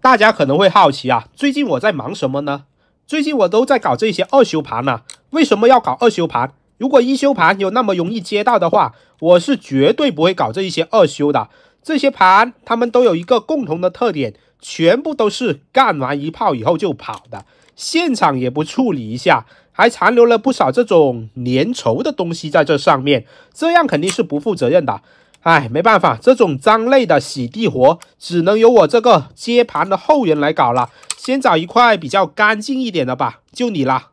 大家可能会好奇啊，最近我在忙什么呢？最近我都在搞这些二修盘呢。为什么要搞二修盘？如果一修盘有那么容易接到的话，我是绝对不会搞这一些二修的。这些盘他们都有一个共同的特点，全部都是干完一炮以后就跑的，现场也不处理一下，还残留了不少这种粘稠的东西在这上面，这样肯定是不负责任的。哎，没办法，这种脏类的洗地活，只能由我这个接盘的后人来搞了。先找一块比较干净一点的吧，就你啦。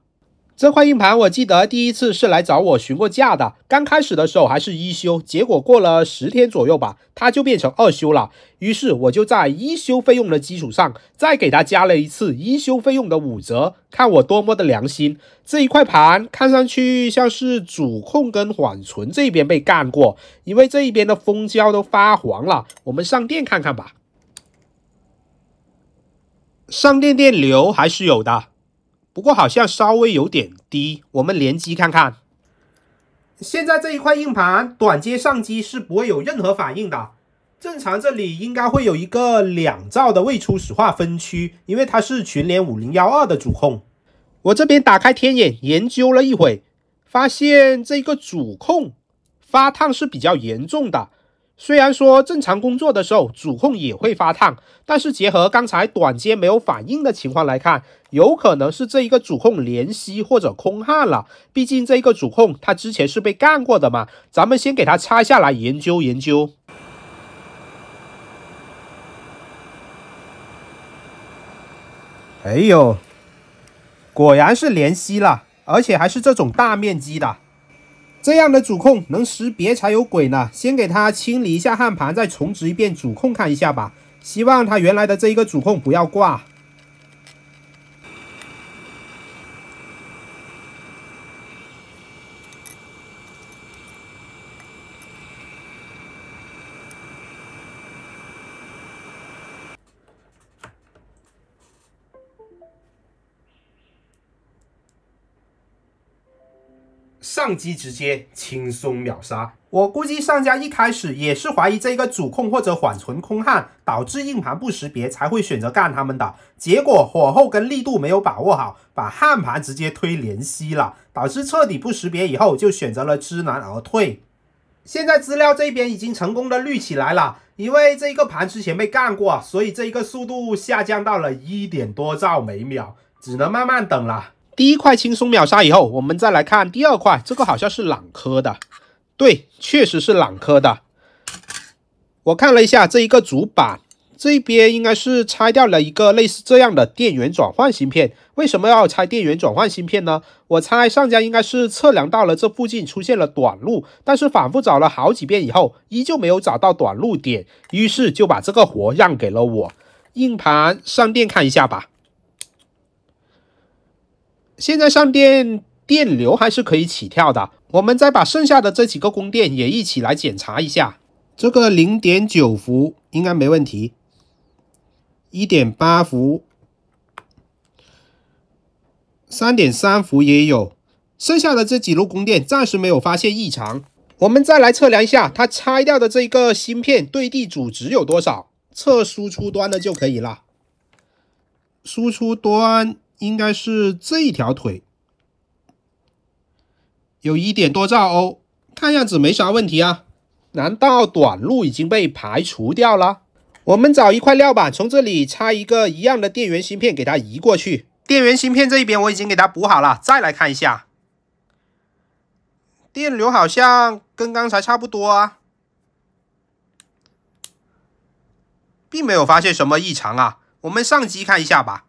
这块硬盘我记得第一次是来找我询过价的，刚开始的时候还是一修，结果过了十天左右吧，它就变成二修了。于是我就在一修费用的基础上，再给他加了一次一修费用的五折，看我多么的良心。这一块盘看上去像是主控跟缓存这边被干过，因为这一边的封胶都发黄了。我们上电看看吧。上电电流还是有的。不过好像稍微有点低，我们联机看看。现在这一块硬盘短接上机是不会有任何反应的，正常这里应该会有一个两兆的未初始化分区，因为它是群联五零幺二的主控。我这边打开天眼研究了一会，发现这个主控发烫是比较严重的。虽然说正常工作的时候主控也会发烫，但是结合刚才短接没有反应的情况来看，有可能是这一个主控连锡或者空焊了。毕竟这一个主控它之前是被干过的嘛，咱们先给它拆下来研究研究。哎呦，果然是连吸了，而且还是这种大面积的。这样的主控能识别才有鬼呢！先给它清理一下焊盘，再重置一遍主控看一下吧。希望它原来的这一个主控不要挂。上机直接轻松秒杀，我估计上家一开始也是怀疑这个主控或者缓存空焊导致硬盘不识别，才会选择干他们的。结果火候跟力度没有把握好，把焊盘直接推连锡了，导致彻底不识别，以后就选择了知难而退。现在资料这边已经成功的绿起来了，因为这一个盘之前被干过，所以这一个速度下降到了一点多兆每秒，只能慢慢等了。第一块轻松秒杀以后，我们再来看第二块，这个好像是朗科的，对，确实是朗科的。我看了一下这一个主板，这边应该是拆掉了一个类似这样的电源转换芯片。为什么要拆电源转换芯片呢？我猜上家应该是测量到了这附近出现了短路，但是反复找了好几遍以后，依旧没有找到短路点，于是就把这个活让给了我。硬盘上电看一下吧。现在上电，电流还是可以起跳的。我们再把剩下的这几个供电也一起来检查一下。这个零点九伏应该没问题，一点八伏，三点三伏也有。剩下的这几路供电暂时没有发现异常。我们再来测量一下它拆掉的这个芯片对地阻值有多少，测输出端的就可以了。输出端。应该是这一条腿，有一点多兆欧，看样子没啥问题啊。难道短路已经被排除掉了？我们找一块料板，从这里插一个一样的电源芯片，给它移过去。电源芯片这一边我已经给它补好了，再来看一下，电流好像跟刚才差不多啊，并没有发现什么异常啊。我们上机看一下吧。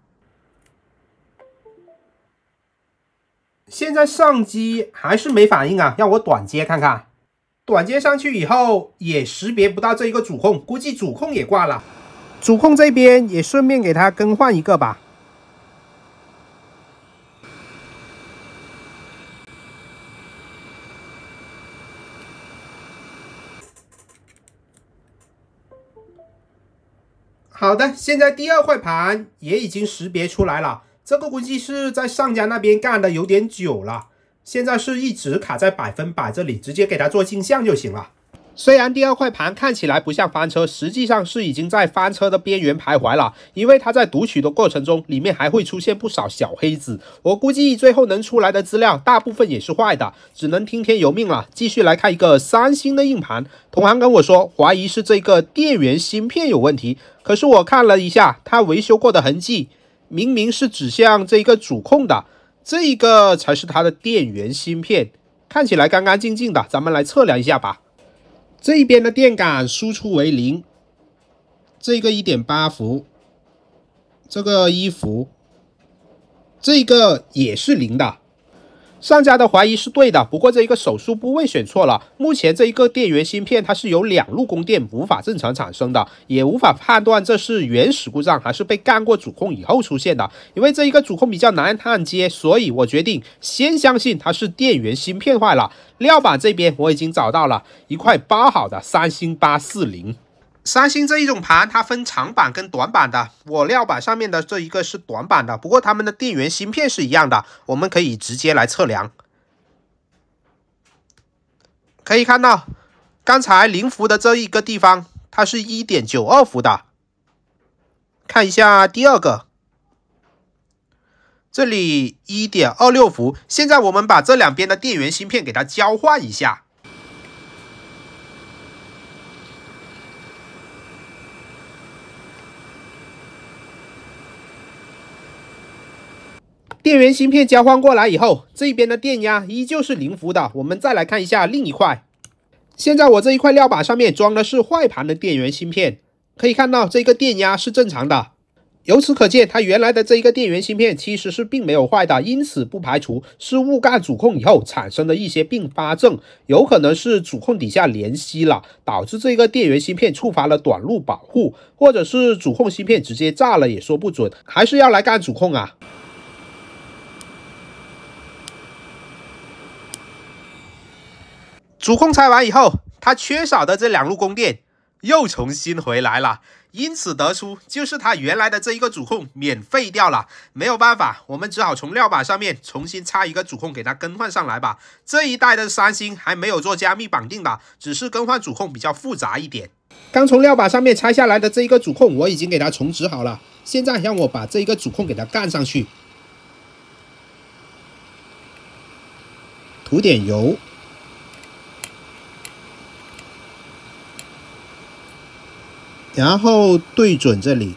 现在上机还是没反应啊，让我短接看看。短接上去以后也识别不到这一个主控，估计主控也挂了。主控这边也顺便给它更换一个吧。好的，现在第二块盘也已经识别出来了。这个估计是在上家那边干的有点久了，现在是一直卡在百分百这里，直接给他做镜像就行了。虽然第二块盘看起来不像翻车，实际上是已经在翻车的边缘徘徊了，因为它在读取的过程中，里面还会出现不少小黑子。我估计最后能出来的资料大部分也是坏的，只能听天由命了。继续来看一个三星的硬盘，同行跟我说怀疑是这个电源芯片有问题，可是我看了一下，它维修过的痕迹。明明是指向这一个主控的，这一个才是它的电源芯片，看起来干干净净的，咱们来测量一下吧。这一边的电感输出为零，这个一点八伏，这个一伏，这个也是零的。上家的怀疑是对的，不过这一个手术部位选错了。目前这一个电源芯片它是有两路供电，无法正常产生的，也无法判断这是原始故障还是被干过主控以后出现的。因为这一个主控比较难焊接，所以我决定先相信它是电源芯片坏了。料板这边我已经找到了一块包好的三星八四零。三星这一种盘，它分长板跟短板的。我料板上面的这一个是短板的，不过它们的电源芯片是一样的，我们可以直接来测量。可以看到，刚才零伏的这一个地方，它是一点九二伏的。看一下第二个，这里一点二六伏。现在我们把这两边的电源芯片给它交换一下。电源芯片交换过来以后，这边的电压依旧是零伏的。我们再来看一下另一块。现在我这一块料板上面装的是坏盘的电源芯片，可以看到这个电压是正常的。由此可见，它原来的这一个电源芯片其实是并没有坏的，因此不排除是误干主控以后产生的一些并发症，有可能是主控底下连吸了，导致这个电源芯片触发了短路保护，或者是主控芯片直接炸了也说不准，还是要来干主控啊。主控拆完以后，它缺少的这两路供电又重新回来了，因此得出就是它原来的这一个主控免费掉了，没有办法，我们只好从料板上面重新插一个主控给它更换上来吧。这一代的三星还没有做加密绑定的，只是更换主控比较复杂一点。刚从料板上面拆下来的这一个主控我已经给它重置好了，现在让我把这一个主控给它干上去，涂点油。然后对准这里。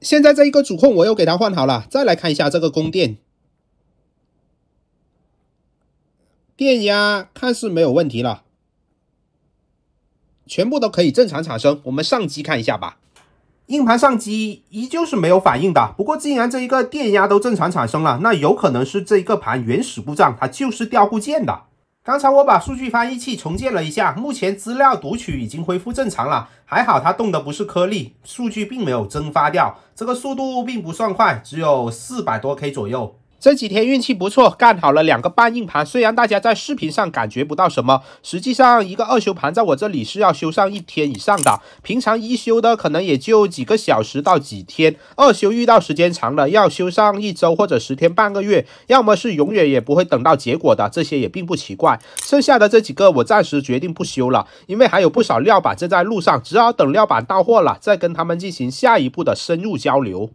现在这一个主控我又给它换好了，再来看一下这个供电，电压看是没有问题了，全部都可以正常产生。我们上机看一下吧。硬盘上机依旧是没有反应的。不过既然这一个电压都正常产生了，那有可能是这一个盘原始故障，它就是掉固件的。刚才我把数据翻译器重建了一下，目前资料读取已经恢复正常了。还好它动的不是颗粒，数据并没有蒸发掉。这个速度并不算快，只有四百多 K 左右。这几天运气不错，干好了两个半硬盘。虽然大家在视频上感觉不到什么，实际上一个二修盘在我这里是要修上一天以上的。平常一修的可能也就几个小时到几天，二修遇到时间长了，要修上一周或者十天半个月，要么是永远也不会等到结果的。这些也并不奇怪。剩下的这几个我暂时决定不修了，因为还有不少料板正在路上，只好等料板到货了再跟他们进行下一步的深入交流。